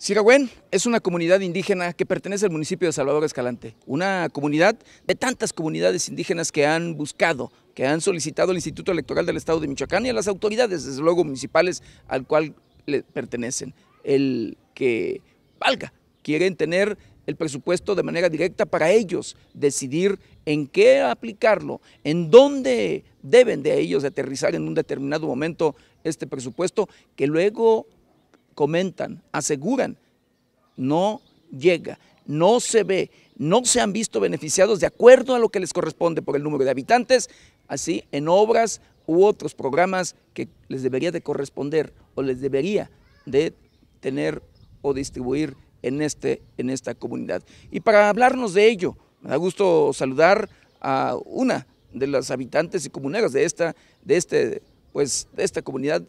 Siragüen es una comunidad indígena que pertenece al municipio de Salvador Escalante, una comunidad de tantas comunidades indígenas que han buscado, que han solicitado al Instituto Electoral del Estado de Michoacán y a las autoridades, desde luego municipales, al cual le pertenecen. El que valga, quieren tener el presupuesto de manera directa para ellos, decidir en qué aplicarlo, en dónde deben de ellos aterrizar en un determinado momento este presupuesto, que luego comentan, aseguran, no llega, no se ve, no se han visto beneficiados de acuerdo a lo que les corresponde por el número de habitantes, así en obras u otros programas que les debería de corresponder o les debería de tener o distribuir en, este, en esta comunidad. Y para hablarnos de ello, me da gusto saludar a una de las habitantes y comuneras de esta, de este, pues, de esta comunidad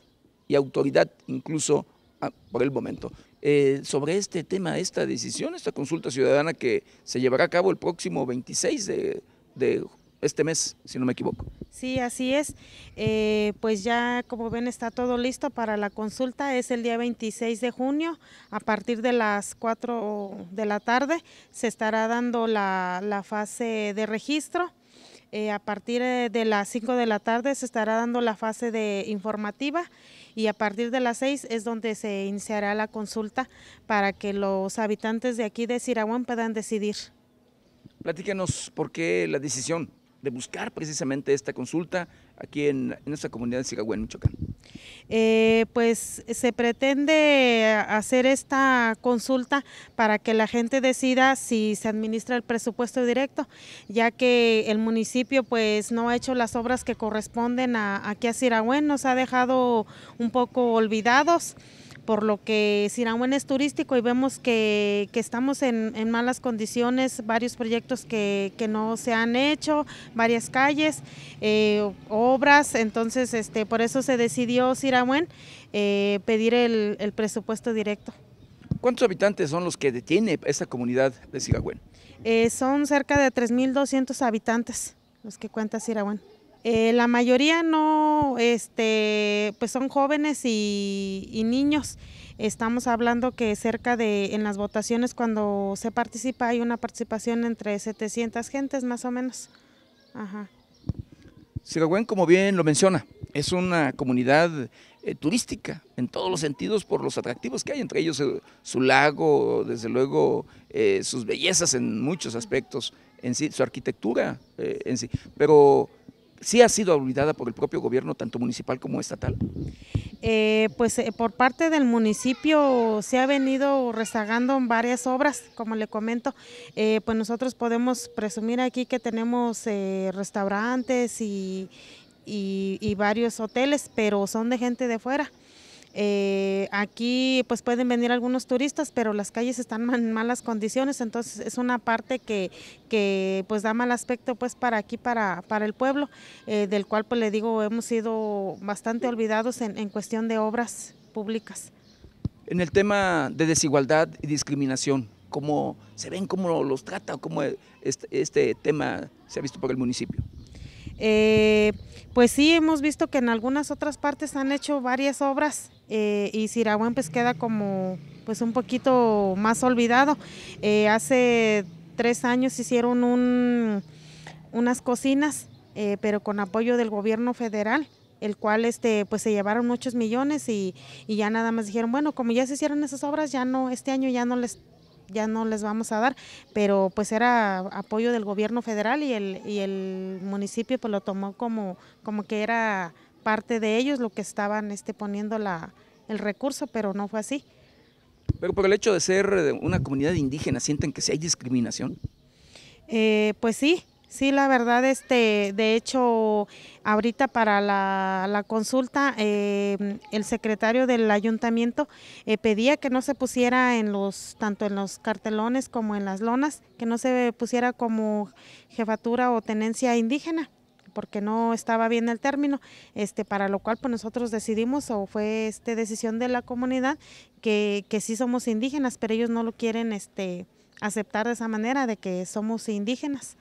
y autoridad incluso Ah, por el momento, eh, sobre este tema, esta decisión, esta consulta ciudadana que se llevará a cabo el próximo 26 de, este mes, si no me equivoco. Sí, así es. Eh, pues ya, como ven, está todo listo para la consulta. Es el día 26 de junio, a partir de las 4 de la tarde, se estará dando la fase de registro. Eh, a partir eh, de las 5 de la tarde se estará dando la fase de informativa y a partir de las 6 es donde se iniciará la consulta para que los habitantes de aquí de Sirahuán puedan decidir. Platícanos por qué la decisión de buscar precisamente esta consulta aquí en, nuestra comunidad de Sigagüen, Michoacán? Eh, pues se pretende hacer esta consulta para que la gente decida si se administra el presupuesto directo, ya que el municipio pues no ha hecho las obras que corresponden a, aquí a Siragüen, nos ha dejado un poco olvidados por lo que Sirahuén es turístico y vemos que, estamos en, malas condiciones, varios proyectos que, no se han hecho, varias calles, eh, obras, entonces este, por eso se decidió Sirahuén eh, pedir el, presupuesto directo. ¿Cuántos habitantes son los que detiene esta comunidad de Sirahuén? Eh, son cerca de 3.200 habitantes los que cuenta Sirahuén. Eh, la mayoría no, este, pues son jóvenes y, niños. Estamos hablando que cerca de, en las votaciones cuando se participa hay una participación entre 700 gentes más o menos. Ajá. Sigagüen, como bien lo menciona, es una comunidad eh, turística en todos los sentidos por los atractivos que hay, entre ellos eh, su lago, desde luego sus bellezas en muchos aspectos, en sí, su arquitectura en sí. Pero sí ha sido olvidada por el propio gobierno, tanto municipal como estatal? Eh, pues eh, por parte del municipio se ha venido rezagando en varias obras, como le comento, eh, pues nosotros podemos presumir aquí que tenemos restaurantes y varios hoteles, pero son de gente de fuera. Eh, aquí pues pueden venir algunos turistas, pero las calles están en malas condiciones, entonces es una parte que, pues da mal aspecto pues para aquí, para, para el pueblo, eh, del cual pues le digo hemos sido bastante olvidados en, cuestión de obras públicas. En el tema de desigualdad y discriminación, ¿cómo se ven, cómo los trata, cómo este, este tema se ha visto por el municipio? Eh, pues sí, hemos visto que en algunas otras partes han hecho varias obras eh, y Siragüen pues queda como pues un poquito más olvidado. Eh, hace tres años hicieron un, unas cocinas, eh, pero con apoyo del gobierno federal el cual este pues se llevaron muchos millones y, y, ya nada más dijeron bueno como ya se hicieron esas obras ya no este año ya no les ya no les vamos a dar, pero pues era apoyo del gobierno federal y el, y el municipio pues lo tomó como, como que era parte de ellos lo que estaban este, poniendo la, el recurso, pero no fue así. Pero por el hecho de ser una comunidad indígena, ¿sienten que si hay discriminación? Eh, pues sí, Sí, la verdad, este, de hecho, ahorita para la, consulta, eh, el secretario del ayuntamiento eh, pedía que no se pusiera en los, tanto en los cartelones como en las lonas, que no se pusiera como jefatura o tenencia indígena porque no estaba bien el término, este, para lo cual pues nosotros decidimos o fue este decisión de la comunidad que, que sí somos indígenas, pero ellos no lo quieren este aceptar de esa manera de que somos indígenas.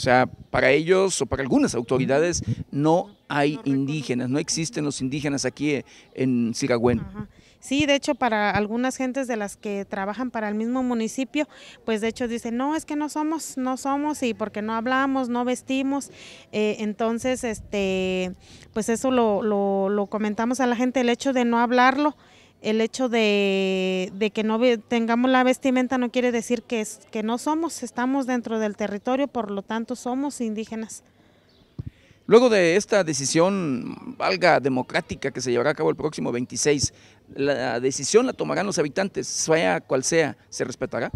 O sea, para ellos o para algunas autoridades no hay indígenas, no existen los indígenas aquí eh, en Siragüen. Sí, de hecho, para algunas gentes de las que trabajan para el mismo municipio, pues de hecho dicen, no, es que no somos, no somos, y porque no hablamos, no vestimos. Eh, entonces, este, pues eso lo, lo comentamos a la gente, el hecho de no hablarlo el hecho de, que no tengamos la vestimenta no quiere decir que, es, que no somos, estamos dentro del territorio, por lo tanto somos indígenas. Luego de esta decisión, valga democrática, que se llevará a cabo el próximo 26, ¿la decisión la tomarán los habitantes, sea cual sea, se respetará?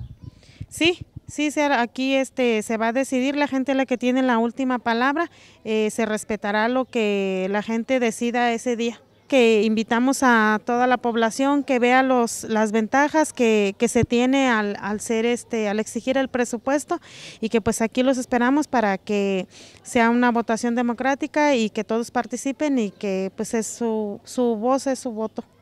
Sí, sí, aquí este, se va a decidir, la gente la que tiene la última palabra, eh, se respetará lo que la gente decida ese día que invitamos a toda la población que vea los, las ventajas que, se tiene al, al, ser este, al exigir el presupuesto y que pues aquí los esperamos para que sea una votación democrática y que todos participen y que pues es su, su voz es su voto.